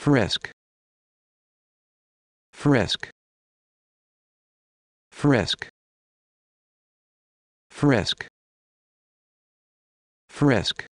frisk frisk frisk frisk frisk